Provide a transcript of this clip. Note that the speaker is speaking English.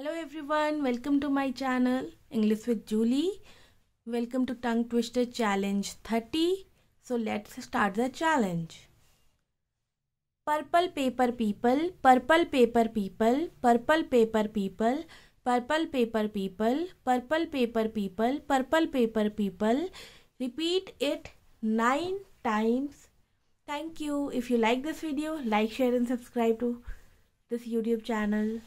Hello everyone, welcome to my channel English with Julie. Welcome to Tongue Twister Challenge 30. So let's start the challenge. Purple paper people, purple paper people, purple paper people, purple paper people, purple paper people, purple paper people. Repeat it 9 times. Thank you. If you like this video, like, share and subscribe to this YouTube channel.